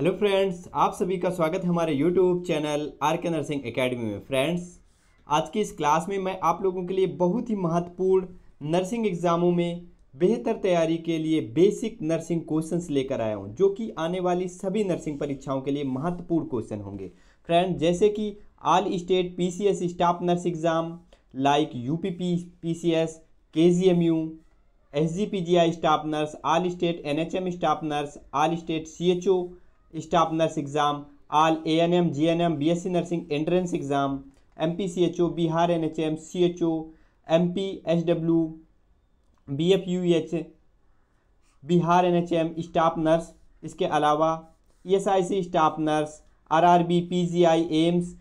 hello friends आप सभी का स्वागत है हमारे YouTube channel R K nursing academy में फ्रेंड्स आज की इस क्लास में मैं आप लोगों के लिए बहुत ही महत्वपूर्ण नर्सिंग एग्ज़ामों में बेहतर तैयारी के लिए बेसिक नर्सिंग क्वेश्चंस लेकर आया हूं जो कि आने वाली सभी नर्सिंग परीक्षाओं के लिए महत्वपूर्ण क्वेश्चन होंगे फ्रेंड जैसे कि all state P staff nurse exam like U P P P C S K G M U S G P G I staff nurse all state N H M staff nurse all state C H O staff nurse exam all A N M G N M B S C nursing entrance exam M P C H O Bihar N H M C H O M P H W B F U H Bihar N H M staff nurse इसके अलावा E S I C staff nurse R R B P G I AIIMS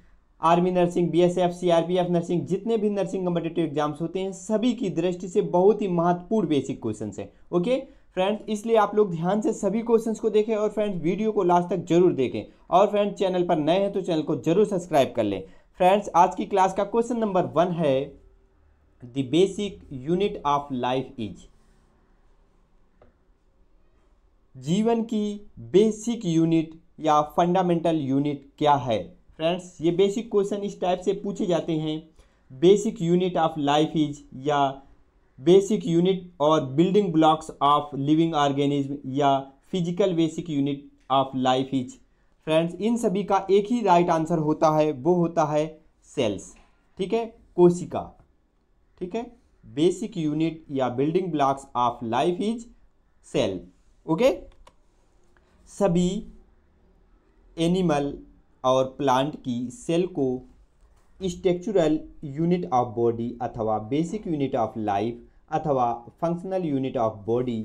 army nursing B S F C R P F nursing जितने भी nursing competitive exams होते हैं सभी की दृष्टि से बहुत ही महत्वपूर्ण बेसिक क्वेश्चन हैं ओके फ्रेंड्स इसलिए आप लोग ध्यान से सभी क्वेश्चन को देखें और फ्रेंड्स वीडियो को लास्ट तक जरूर देखें और फ्रेंड्स चैनल पर नए हैं तो चैनल को जरूर सब्सक्राइब कर लें फ्रेंड्स आज की क्लास का क्वेश्चन नंबर वन है the basic unit of life is जीवन की बेसिक यूनिट या फंडामेंटल यूनिट क्या है फ्रेंड्स ये बेसिक क्वेश्चन इस टाइप से पूछे जाते हैं basic unit of life is या बेसिक यूनिट और building blocks of living organism या physical basic unit of life is friends इन सभी का एक ही राइट आंसर होता है वो होता है सेल्स ठीक है कोशिका ठीक है बेसिक यूनिट या building blocks of life is cell okay सभी एनिमल और प्लांट की सेल को स्ट्रक्चरल यूनिट ऑफ बॉडी अथवा बेसिक यूनिट ऑफ लाइफ अथवा फंक्शनल यूनिट ऑफ बॉडी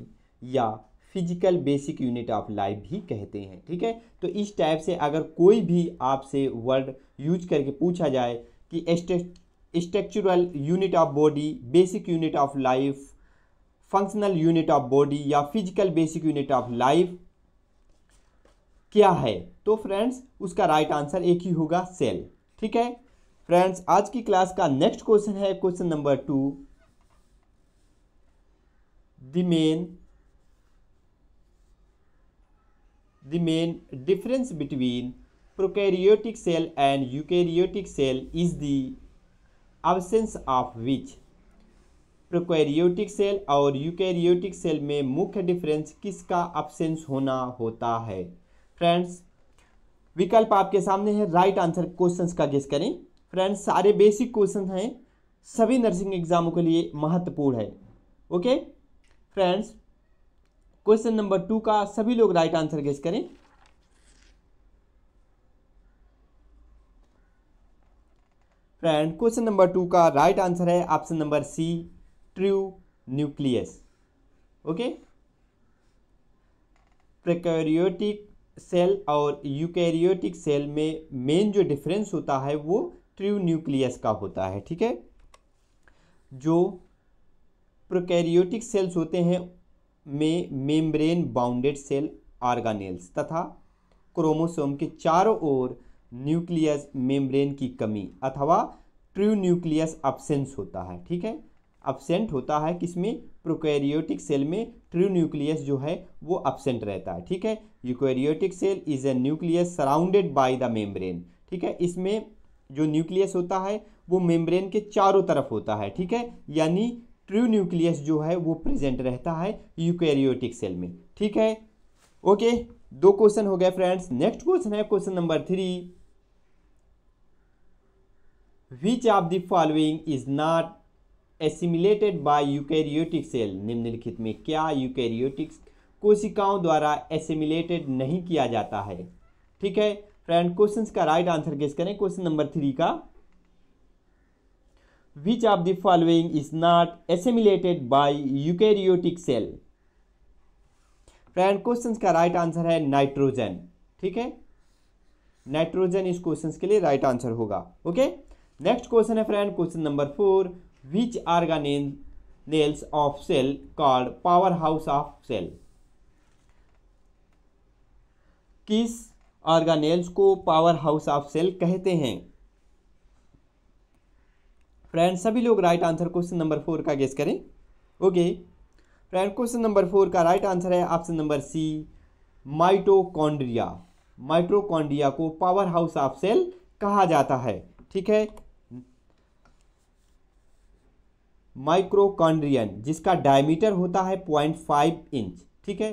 या physical basic unit of life भी कहते हैं ठीक है तो इस टाइप से अगर कोई भी आपसे वर्ड यूज करके पूछा जाए कि structural unit of body basic unit of life functional unit of body या physical basic unit of life क्या है तो फ्रेंड्स उसका राइट right आंसर एक ही होगा सेल ठीक है फ्रेंड्स आज की क्लास का नेक्स्ट क्वेश्चन है question number two the main the main difference between prokaryotic cell and eukaryotic cell is the absence of which prokaryotic cell और यूकैरियोटिक सेल में मुख्य डिफरेंस किसका अब्सेंस होना होता है फ्रेंड्स विकल्प आपके सामने है राइट आंसर क्वेश्चंस का गेस करें फ्रेंड्स सारे बेसिक क्वेश्चन हैं सभी नर्सिंग एग्जामों के लिए महत्वपूर्ण है okay friends question number two का सभी लोग राइट आंसर गेस करें फ्रेंड क्वेश्चन नंबर टू का राइट आंसर है option number C true nucleus okay prokaryotic cell और यूकैरियोटिक सेल में मेन जो डिफरेंस होता है वो ट्रू न्यूक्लियस का होता है ठीक है जो प्रोकैरियोटिक सेल्स होते हैं में मेम्ब्रेन बाउंडेड सेल आर्गानेल्स तथा क्रोमोसोम के चारों ओर न्यूक्लियस मेम्ब्रेन की कमी अथवा ट्रू न्यूक्लियस अब्सेंस होता है ठीक है अब्सेंट होता है किसमें प्रोकैरियोटिक सेल में ट्रू न्यूक्लियस जो है वो अब्सेंट रहता है ठीक है eukaryotic cell is a nucleus surrounded by the membrane ठीक है इसमें जो न्यूक्लियस होता है वो मेम्ब्रेन के चारों तरफ होता है ठीक है यानी ट्रू न्यूक्लियस जो है वो प्रेजेंट रहता है यूकैरियोटिक सेल में ठीक है ओके दो क्वेश्चन हो गए फ्रेंड्स नेक्स्ट क्वेश्चन है question number three which of the following is not assimilated by eukaryotic cell निम्नलिखित में क्या यूकैरियोटिक कोशिकाओं द्वारा एसिमिलेटेड नहीं किया जाता है ठीक है फ्रेंड क्वेश्चंस का राइट आंसर गेस करें क्वेश्चन नंबर थ्री का which of the following is not assimilated by eukaryotic cell friend question का राइट right आंसर है नाइट्रोजन ठीक है नाइट्रोजन इस क्वेश्चन के लिए राइट right आंसर होगा ओके नेक्स्ट क्वेश्चन है friend question number four which organelles of cell called power house of cell किस ऑर्गानेल्स को पावर हाउस ऑफ सेल कहते हैं फ्रेंड सभी लोग right answer question number four का guess करें okay friend question number four का right answer है option number C mitochondria mitochondria को पावर हाउस ऑफ सेल कहा जाता है ठीक है माइक्रोकॉन्ड्रियन जिसका डायमीटर होता है पॉइंट फाइव इंच ठीक है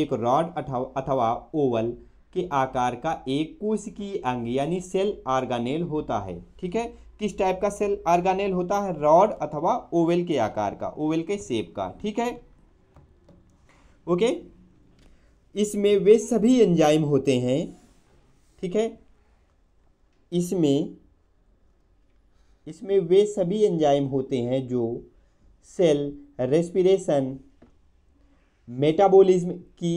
एक रॉड अथवा ओवल के आकार का एक कोशिकीय अंग यानी सेल आर्गानेल होता है ठीक है किस टाइप का सेल आर्गानेल होता है रॉड अथवा ओवेल के आकार का ओवेल के शेप का ठीक है ओके इसमें वे सभी एंजाइम होते हैं ठीक है इसमें इसमें वे सभी एंजाइम होते हैं जो सेल रेस्पिरेशन मेटाबॉलिज्म की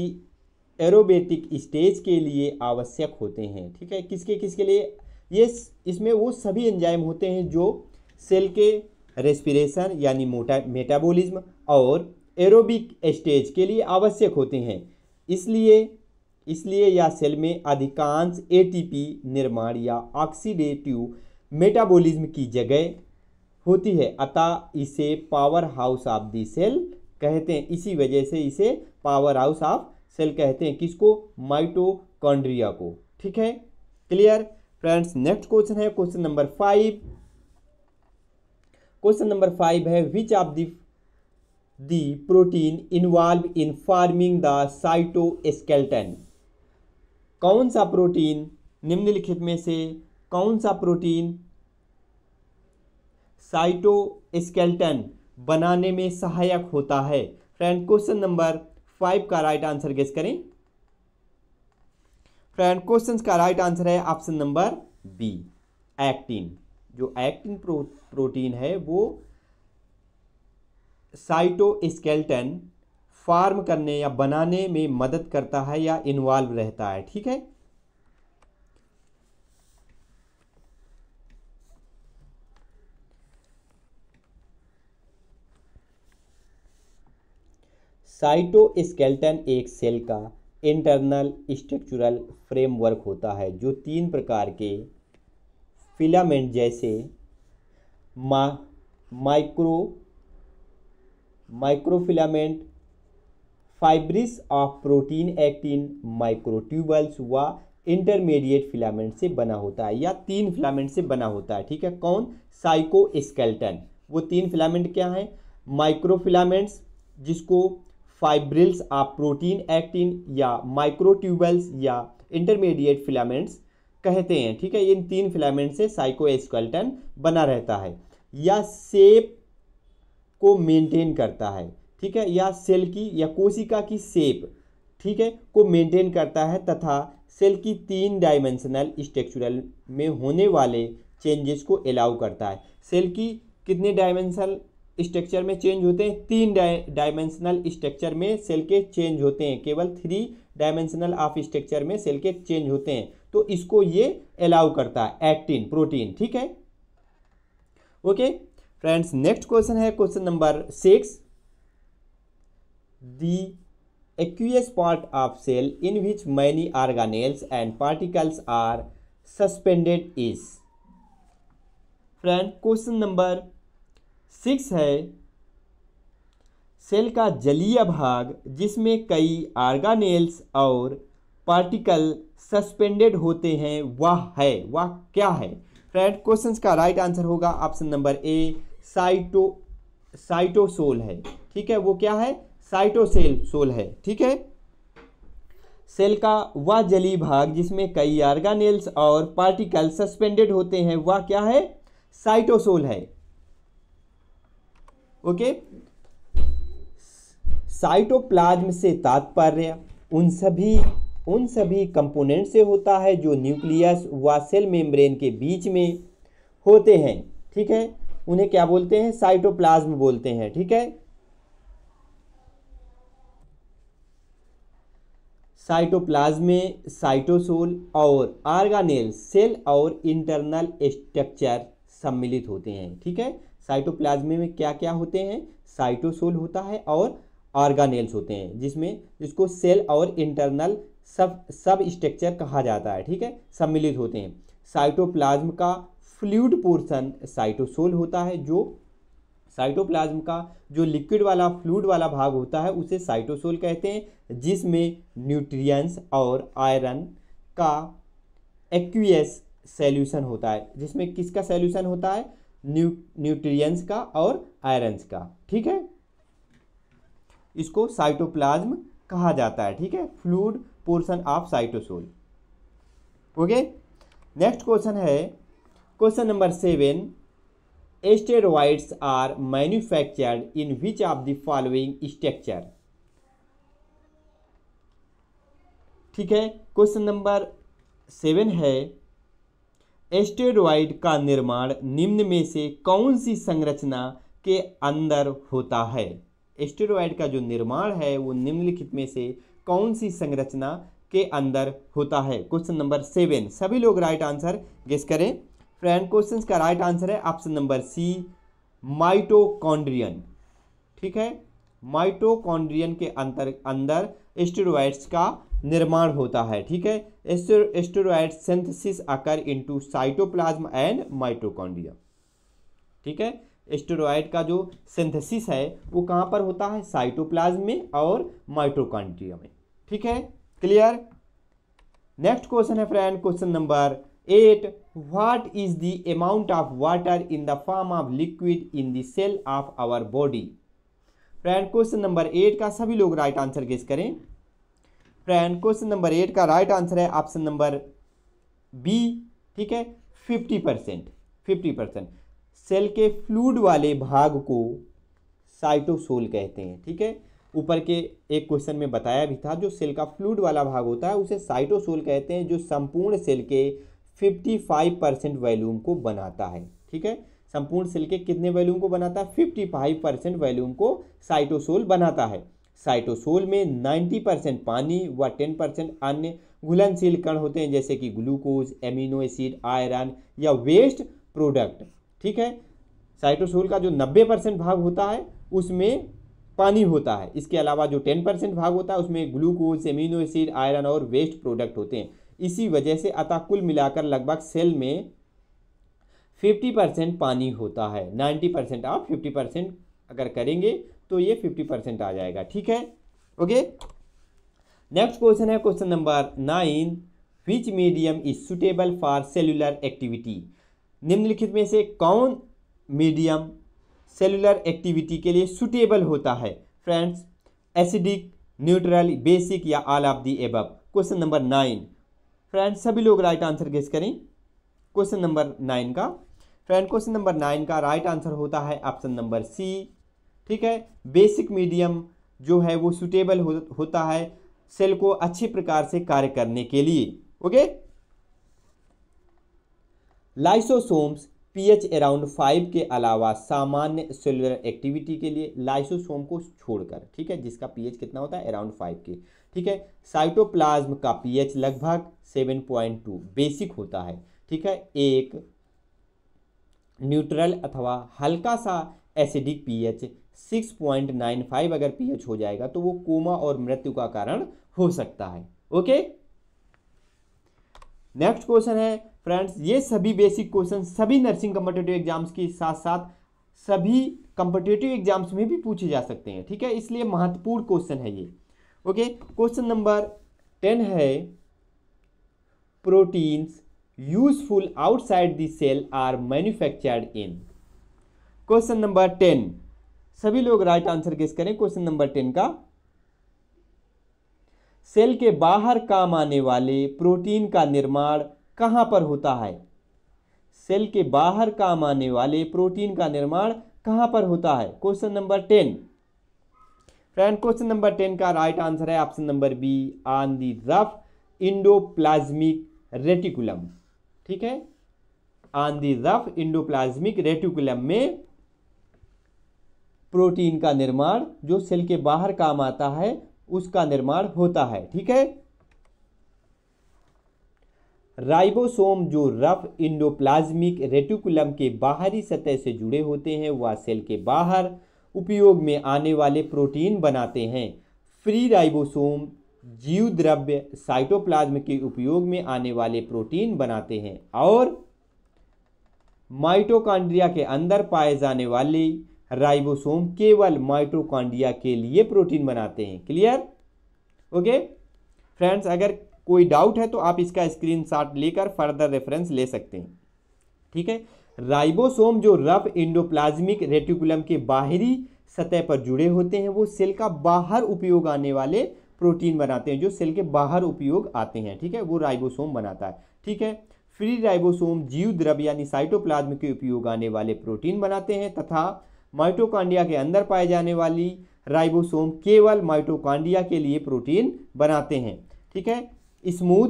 एरोबेटिक स्टेज के लिए आवश्यक होते हैं ठीक है किसके किसके लिए ये इसमें वो सभी एंजाइम होते हैं जो सेल के रेस्पिरेशन यानी मोटा मेटाबोलिज्म और एरोबिक स्टेज के लिए आवश्यक होते हैं इसलिए इसलिए यह सेल में अधिकांश एटीपी निर्माण या ऑक्सीडेटिव मेटाबॉलिज्म की जगह होती है अतः इसे power house of the cell कहते हैं इसी वजह से इसे पावर हाउस ऑफ सेल कहते हैं किसको माइटोकॉन्ड्रिया को ठीक है क्लियर फ्रेंड्स नेक्स्ट क्वेश्चन है question number five question number five है which of the the protein involved in forming the cytoskeleton कौन सा प्रोटीन निम्नलिखित में से कौन सा प्रोटीन साइटो स्केल्टन बनाने में सहायक होता है फ्रेंड क्वेश्चन नंबर फाइव का राइट आंसर गेस करें फ्रेंड क्वेश्चन का राइट आंसर है ऑप्शन नंबर बी एक्टिन जो एक्टिन प्रो, प्रोटीन है वो साइटोस्केल्टन फार्म करने या बनाने में मदद करता है या इन्वॉल्व रहता है ठीक है साइटोस्केल्टन एक सेल का इंटरनल स्ट्रक्चरल फ्रेमवर्क होता है जो तीन प्रकार के फिलामेंट जैसे मा micro microfilament fibrils of protein actin microtubules व इंटरमीडिएट फिलामेंट से बना होता है या तीन फिलामेंट से बना होता है ठीक है कौन साइको स्केल्टन वो तीन फिलामेंट क्या हैं माइक्रोफिलामेंट्स जिसको फाइब्रिल्स आप प्रोटीन एक्टिन या माइक्रोट्यूबल्स या इंटरमीडिएट फिलामेंट्स कहते हैं ठीक है इन तीन फिलामेंट से साइकोएस्केल्टन बना रहता है या सेप को मेंटेन करता है ठीक है या सेल की या कोशिका की सेप ठीक है को मेंटेन करता है तथा सेल की तीन डायमेंशनल स्ट्रक्चरल में होने वाले चेंजेस को अलाउ करता है सेल की कितने डायमेंशनल स्ट्रक्चर में चेंज होते हैं तीन डायमेंशनल स्ट्रक्चर में सेल के चेंज होते हैं केवल थ्री डायमेंशनल ऑफ स्ट्रक्चर में सेल के चेंज होते हैं तो इसको ये अलाउ करता है एक्टिन प्रोटीन ठीक है ओके फ्रेंड्स नेक्स्ट क्वेश्चन है question number six the aqueous part of cell in which many organelles and particles are suspended is friend question number six है सेल का जलीय भाग जिसमें कई आर्गानेल्स और पार्टिकल सस्पेंडेड होते हैं वह है वह क्या है फ्रेंड क्वेश्चन का राइट आंसर होगा option number A cyto cytosol है ठीक है वो क्या है साइटोसेल सोल है ठीक है सेल का वह जली भाग जिसमें कई आर्गानेल्स और पार्टिकल सस्पेंडेड होते हैं वह क्या है साइटोसोल है ओके साइटोप्लाज्म से तात्पर्य उन सभी उन सभी कंपोनेंट से होता है जो न्यूक्लियस व सेल मेम्ब्रेन के बीच में होते हैं ठीक है उन्हें क्या बोलते हैं साइटोप्लाज्म बोलते हैं ठीक है साइटोप्लाज्म में साइटोसोल और आर्गानेल सेल और इंटरनल स्ट्रक्चर सम्मिलित होते हैं ठीक है साइटोप्लाज्मे में क्या क्या होते हैं साइटोसोल होता है और ऑर्गानेल्स होते हैं जिसमें जिसको सेल और इंटरनल सब सब स्ट्रक्चर कहा जाता है ठीक है सम्मिलित होते हैं साइटोप्लाज्म का फ्लूड पोर्शन साइटोसोल होता है जो साइटोप्लाज्म का जो लिक्विड वाला फ्लूड वाला भाग होता है उसे साइटोसोल कहते हैं जिसमें न्यूट्रिएंट्स और आयरन का एक्वियस सैल्यूशन होता है जिसमें किसका सैल्यूशन होता है न्यू न्यूट्रिएंट्स का और आयरन्स का ठीक है इसको साइटोप्लाज्म कहा जाता है ठीक है fluid portion of cytosol okay next question है question number seven steroids are manufactured in which of the following structure ठीक है क्वेश्चन नंबर सेवन है एस्टेरॉइड का निर्माण निम्न में से कौन सी संरचना के अंदर होता है एस्टेरॉइड का जो निर्माण है वो निम्नलिखित में से कौन सी संरचना के अंदर होता है क्वेश्चन नंबर सेवन सभी लोग राइट आंसर गेस करें फ्रेंड क्वेश्चन का राइट आंसर है ऑप्शन नंबर सी माइटोकॉन्ड्रियन ठीक है माइटोकॉन्ड्रियन के अंतर अंदर एस्टेरॉइड्स का निर्माण होता है ठीक है steroid synthesis occur into cytoplasm and mitochondria ठीक है एस्टोरॉयड का जो सिंथेसिस है वो कहाँ पर होता है साइटोप्लाज्म में और माइटोकॉन्ड्रिया में ठीक है क्लियर नेक्स्ट क्वेश्चन है friend question number eight what is the amount of water in the form of liquid in the cell of our body friend question number eight का सभी लोग राइट आंसर गेस करें friend question number eight का right answer है option number B ठीक है fifty percent fifty percent cell के fluid वाले भाग को साइटोसोल कहते हैं ठीक है ऊपर के एक क्वेश्चन में बताया भी था जो सेल का फ्लूड वाला भाग होता है उसे साइटोसोल कहते हैं जो संपूर्ण सेल के फिफ्टी फाइव परसेंट वैल्यूम को बनाता है ठीक है संपूर्ण सेल के कितने वैल्यूम को बनाता है फिफ्टी फाइव परसेंट वैल्यूम को साइटोसोल बनाता है साइटोसोल में 90 परसेंट पानी व 10 परसेंट अन्य घुलनशील कण होते हैं जैसे कि ग्लूकोज एमिनो एसिड आयरन या वेस्ट प्रोडक्ट ठीक है साइटोसोल का जो 90 परसेंट भाग होता है उसमें पानी होता है इसके अलावा जो 10 परसेंट भाग होता है उसमें ग्लूकोज एमिनो एसिड आयरन और वेस्ट प्रोडक्ट होते हैं इसी वजह से अतः कुल मिलाकर लगभग सेल में फिफ्टी परसेंट पानी होता है नाइन्टी परसेंट आप फिफ्टी परसेंट अगर करेंगे तो ये फिफ्टी परसेंट आ जाएगा ठीक है ओके नेक्स्ट क्वेश्चन है question number nine which medium is suitable for cellular activity निम्नलिखित में से कौन मीडियम सेलुलर एक्टिविटी के लिए सुटेबल होता है फ्रेंड्स एसिडिक न्यूट्रल बेसिक या all of the above question number nine friends सभी लोग राइट आंसर गेस करें क्वेश्चन नंबर नाइन का फ्रेंड क्वेश्चन नंबर नाइन का राइट आंसर होता है ऑप्शन नंबर सी ठीक है बेसिक मीडियम जो है वो सुटेबल हो, होता है सेल को अच्छे प्रकार से कार्य करने के लिए okay lysosomes pH around five के अलावा सामान्य सेलुलर एक्टिविटी के लिए लाइसोसोम को छोड़कर ठीक है जिसका पीएच कितना होता है अराउंड फाइव के ठीक है साइटोप्लाज्म का पीएच लगभग सेवन पॉइंट टू बेसिक होता है ठीक है एक न्यूट्रल अथवा हल्का सा एसिडिक पीएच 6.95 अगर पीएच हो जाएगा तो वो कोमा और मृत्यु का कारण हो सकता है ओके नेक्स्ट क्वेश्चन है फ्रेंड्स ये सभी बेसिक क्वेश्चन सभी नर्सिंग कम्पिटेटिव एग्जाम्स के साथ साथ सभी कम्पिटेटिव एग्जाम्स में भी पूछे जा सकते हैं ठीक है इसलिए महत्वपूर्ण क्वेश्चन है ये ओके क्वेश्चन नंबर टेन है proteins useful outside the cell are manufactured in question number ten सभी लोग राइट आंसर किस करें क्वेश्चन नंबर टेन का सेल के बाहर काम आने वाले प्रोटीन का निर्माण कहां पर होता है सेल के बाहर काम आने वाले प्रोटीन का निर्माण कहां पर होता है question number ten friend question number ten का राइट आंसर है option number B on the rough endoplasmic reticulum ठीक है on the rough endoplasmic reticulum में प्रोटीन का निर्माण जो सेल के बाहर काम आता है उसका निर्माण होता है ठीक है राइबोसोम जो रफ इंडोप्लाज्मिक रेटिकुलम के बाहरी सतह से जुड़े होते हैं वह सेल के बाहर उपयोग में आने वाले प्रोटीन बनाते हैं फ्री राइबोसोम जीव द्रव्य साइटोप्लाज्म के उपयोग में आने वाले प्रोटीन बनाते हैं और माइटोकांड्रिया के अंदर पाए जाने वाली राइबोसोम केवल माइट्रोकॉन्डिया के लिए प्रोटीन बनाते हैं क्लियर ओके फ्रेंड्स अगर कोई डाउट है तो आप इसका स्क्रीनशॉट लेकर फर्दर रेफरेंस ले सकते हैं ठीक है राइबोसोम जो रफ इंडोप्लाज्मिक रेटिकुलम के बाहरी सतह पर जुड़े होते हैं वो सेल का बाहर उपयोग आने वाले प्रोटीन बनाते हैं जो सेल के बाहर उपयोग आते हैं ठीक है वो राइबोसोम बनाता है ठीक है फ्री राइबोसोम जीव द्रव यानी साइटोप्लाज्म के उपयोग आने वाले प्रोटीन बनाते हैं तथा माइटोकांडिया के अंदर पाए जाने वाली राइबोसोम केवल माइटोकांडिया के लिए प्रोटीन बनाते हैं ठीक है स्मूथ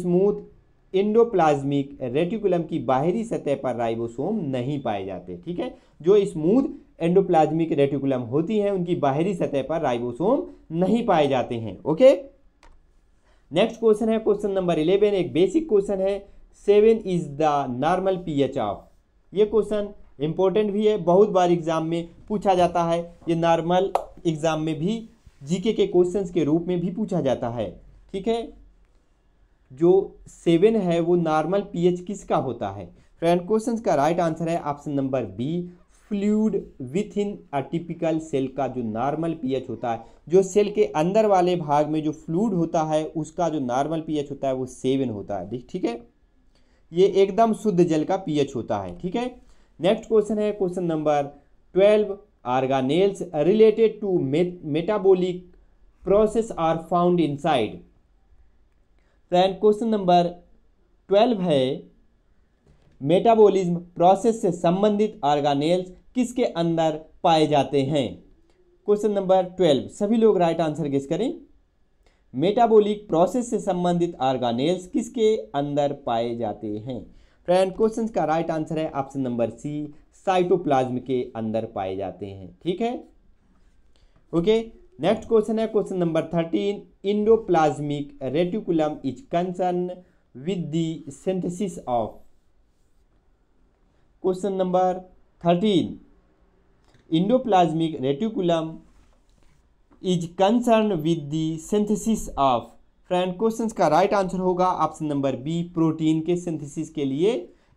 स्मूथ इंडोप्लाज्मिक रेटिकुलम की बाहरी सतह पर राइबोसोम नहीं पाए जाते ठीक है जो स्मूथ एंडोप्लाज्मिक रेटिकुलम होती हैं उनकी बाहरी सतह पर राइबोसोम नहीं पाए जाते हैं ओके नेक्स्ट क्वेश्चन है क्वेश्चन नंबर इलेवन एक बेसिक क्वेश्चन है seven is the normal pH of ये क्वेश्चन इम्पोर्टेंट भी है बहुत बार एग्ज़ाम में पूछा जाता है ये नॉर्मल एग्ज़ाम में भी जीके के क्वेश्चंस के रूप में भी पूछा जाता है ठीक है जो सेवन है वो नॉर्मल पीएच किसका होता है फ्रेंड क्वेश्चन का राइट आंसर है option number B fluid within atypical cell का जो नॉर्मल पीएच होता है जो सेल के अंदर वाले भाग में जो फ्लूड होता है उसका जो नॉर्मल पीएच होता है वो सेवन होता है ठीक है ये एकदम शुद्ध जल का पीएच होता है ठीक है नेक्स्ट क्वेश्चन है question number twelve organelles related to metabolic process are found inside friend question number twelve है मेटाबॉलिज्म प्रोसेस से संबंधित आर्गानेल्स किसके अंदर पाए जाते हैं क्वेश्चन नंबर ट्वेल्व सभी लोग राइट आंसर गेस करें मेटाबॉलिक प्रोसेस से संबंधित आर्गानेल्स किसके अंदर पाए जाते हैं फ्रेंड क्वेश्चन का राइट आंसर है ऑप्शन नंबर सी साइटोप्लाज्म के अंदर पाए जाते हैं ठीक है ओके नेक्स्ट क्वेश्चन है question number thirteen endoplasmic reticulum is concern with the synthesis of question number thirteen endoplasmic reticulum is concern with the synthesis of friend question का right answer होगा ऑप्शन नंबर बी प्रोटीन के synthesis के लिए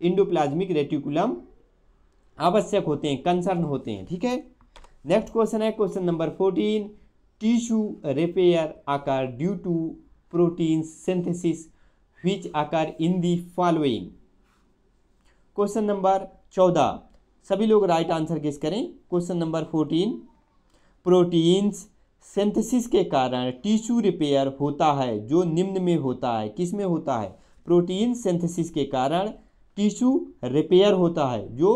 endoplasmic reticulum आवश्यक होते हैं concern होते हैं ठीक है नेक्स्ट क्वेश्चन है question number fourteen tissue repair occur due to protein synthesis which occur in the following question number चौदह सभी लोग राइट आंसर किस करें question number fourteen proteins synthesis के कारण टिश्यू रिपेयर होता है जो निम्न में होता है किस में होता है प्रोटीन सिंथेसिस के कारण टिश्यू रिपेयर होता है जो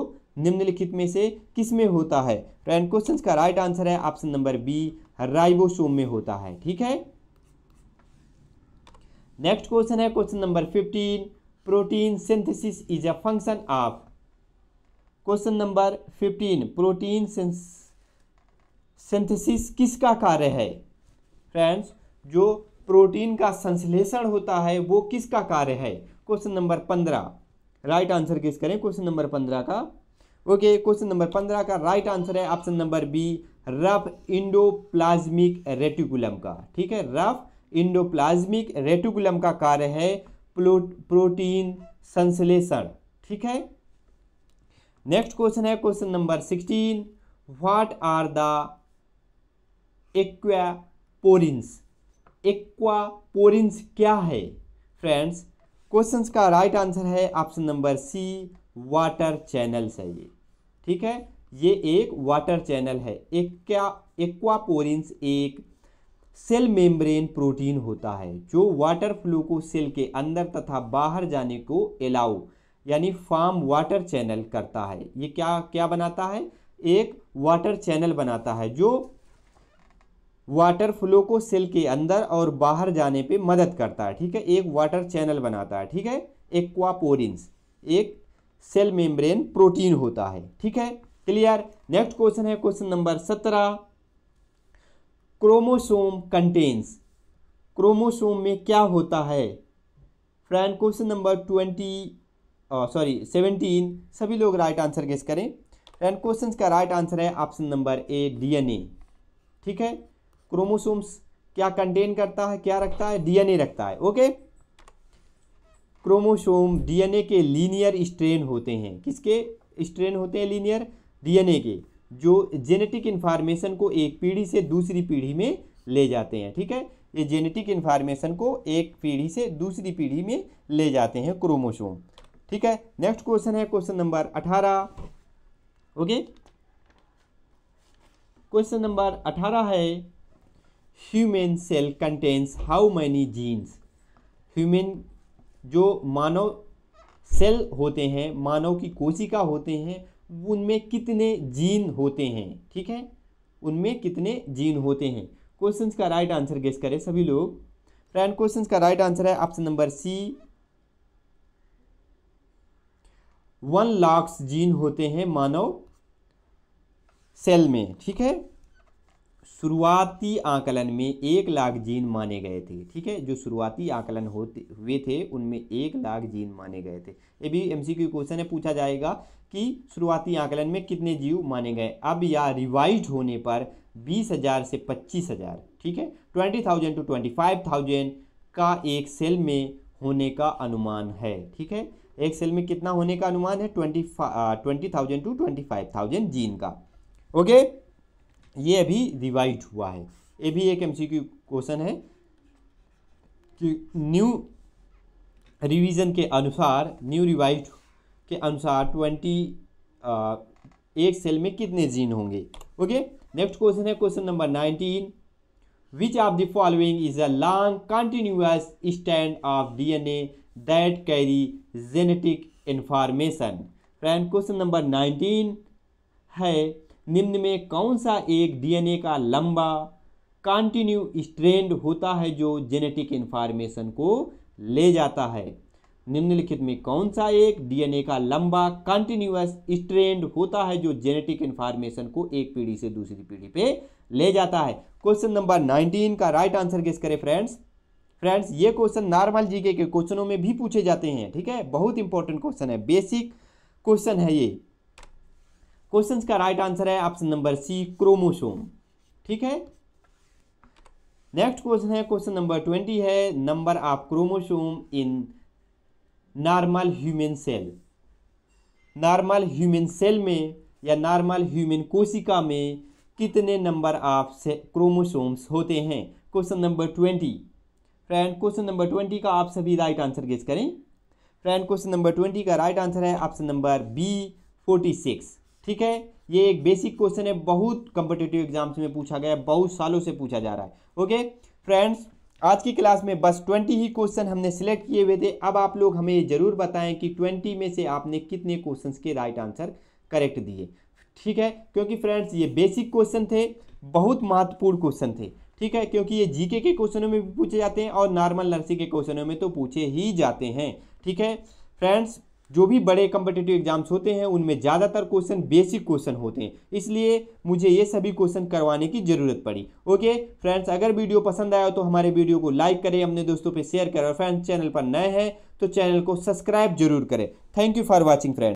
निम्नलिखित में से किस में होता है फ्रेंड क्वेश्चन का राइट आंसर है ऑप्शन नंबर बी राइबोसोम में होता है ठीक है नेक्स्ट क्वेश्चन है question number fifteen protein synthesis is a function of question number fifteen protein synthesis किसका कार्य है फ्रेंड्स जो प्रोटीन का संश्लेषण होता है वो किसका कार्य है क्वेश्चन नंबर पंद्रह राइट आंसर किस करें क्वेश्चन नंबर पंद्रह का ओके क्वेश्चन नंबर पंद्रह का राइट आंसर है option number B rough endoplasmic reticulum का ठीक है रफ इंडोप्लाज्मिक रेटिकुलम का कार्य है प्रोटीन संश्लेषण ठीक है नेक्स्ट क्वेश्चन है question number sixteen what are the aquaporins aquaporins क्या है फ्रेंड्स क्वेश्चन का राइट आंसर है option number C water channels है ये ठीक है ये एक वाटर चैनल है एक्वा एक सेल मेम्ब्रेन प्रोटीन होता है जो वाटर फ्लू को सेल के अंदर तथा बाहर जाने को अलाउ यानी फार्म वाटर चैनल करता है ये क्या क्या बनाता है एक वाटर चैनल बनाता है जो वाटर फ्लो को सेल के अंदर और बाहर जाने पे मदद करता है ठीक है एक वाटर चैनल बनाता है ठीक है एक्वापोरिंस एक सेल मेम्ब्रेन प्रोटीन होता है ठीक है क्लियर नेक्स्ट क्वेश्चन है क्वेश्चन नंबर सत्रह क्रोमोसोम कंटेन्स क्रोमोसोम में क्या होता है friend question number twenty sorry seventeen सभी लोग राइट आंसर गेस करें फ्रेंड क्वेश्चन का राइट आंसर है ऑप्शन नंबर ए डी ठीक है क्रोमोसोम्स क्या कंटेन करता है क्या रखता है डीएनए रखता है ओके क्रोमोसोम डीएनए के लीनियर स्ट्रेन होते हैं किसके स्ट्रेन होते हैं लीनियर डीएनए के जो जेनेटिक इन्फॉर्मेशन को एक पीढ़ी से दूसरी पीढ़ी में ले जाते हैं ठीक है ये जेनेटिक इन्फॉर्मेशन को एक पीढ़ी से दूसरी पीढ़ी में ले जाते हैं क्रोमोसोम ठीक है नेक्स्ट क्वेश्चन है क्वेश्चन नंबर अठारह ओके क्वेश्चन नंबर अठारह है human cell contains how many genes human जो मानव सेल होते हैं मानव की कोशिका होते हैं उनमें कितने जीन होते हैं ठीक है उनमें कितने जीन होते हैं क्वेश्चंस का राइट आंसर गेस करें सभी लोग फ्रेंड क्वेश्चंस का राइट आंसर है option number C one lakh gene होते हैं मानव सेल में ठीक है शुरुआती आकलन में एक लाख जीन माने गए थे ठीक है जो शुरुआती आकलन होते हुए थे उनमें एक लाख जीन माने गए थे ये भी एमसीक्यू क्वेश्चन है पूछा जाएगा कि शुरुआती आकलन में कितने जीव माने गए अब या रिवाइज होने पर बीस हज़ार से पच्चीस हज़ार ठीक है twenty thousand to twenty five thousand का एक सेल में होने का अनुमान है ठीक है एक सेल में कितना होने का अनुमान है twenty twenty thousand to twenty five thousand gene का ओके ये अभी रिवाइज हुआ है ये भी एक एमसीक्यू क्वेश्चन है कि न्यू रिवीजन के अनुसार न्यू रिवाइज के अनुसार ट्वेंटी एक सेल में कितने जीन होंगे ओके नेक्स्ट क्वेश्चन है question number nineteen which of the following is a long continuous strand of DNA that carry genetic information friend question number nineteen है निम्न में कौन सा एक डीएनए का लंबा कंटिन्यू स्ट्रेंड होता है जो जेनेटिक इन्फॉर्मेशन को ले जाता है निम्नलिखित में कौन सा एक डीएनए का लंबा कंटिन्यूस स्ट्रेंड होता है जो जेनेटिक इन्फॉर्मेशन को एक पीढ़ी से दूसरी पीढ़ी पे ले जाता है क्वेश्चन नंबर 19 का राइट आंसर किस करें फ्रेंड्स फ्रेंड्स ये क्वेश्चन नॉर्मल जीके के क्वेश्चनों में भी पूछे जाते हैं ठीक है बहुत इंपॉर्टेंट क्वेश्चन है बेसिक क्वेश्चन है ये क्वेश्चन का राइट आंसर है ऑप्शन नंबर सी क्रोमोसोम ठीक है नेक्स्ट क्वेश्चन है क्वेश्चन नंबर ट्वेंटी है number of chromosome in normal human cell normal human cell में या नॉर्मल ह्यूमन कोशिका में कितने नंबर ऑफ क्रोमोसोम्स होते हैं question number twenty friend question number twenty का आप सभी राइट आंसर गेस करें फ्रेंड क्वेश्चन नंबर ट्वेंटी का राइट आंसर है option number B forty six ठीक है ये एक बेसिक क्वेश्चन है बहुत कंपिटेटिव एग्जाम्स में पूछा गया है बहुत सालों से पूछा जा रहा है ओके फ्रेंड्स आज की क्लास में बस ट्वेंटी ही क्वेश्चन हमने सेलेक्ट किए हुए थे अब आप लोग हमें ज़रूर बताएं कि ट्वेंटी में से आपने कितने क्वेश्चन के राइट आंसर करेक्ट दिए ठीक है क्योंकि फ्रेंड्स ये बेसिक क्वेश्चन थे बहुत महत्वपूर्ण क्वेश्चन थे ठीक है क्योंकि ये जीके के क्वेश्चनों में भी पूछे जाते हैं और नॉर्मल नर्सिंग के क्वेश्चनों में तो पूछे ही जाते हैं ठीक है फ्रेंड्स जो भी बड़े कम्पिटेटिव एग्जाम्स होते हैं उनमें ज़्यादातर क्वेश्चन बेसिक क्वेश्चन होते हैं इसलिए मुझे ये सभी क्वेश्चन करवाने की ज़रूरत पड़ी ओके फ्रेंड्स अगर वीडियो पसंद आया तो हमारे वीडियो को लाइक करें अपने दोस्तों पे शेयर करें और फ्रेंड्स चैनल पर नए हैं तो चैनल को सब्सक्राइब जरूर करें thank you for watching friends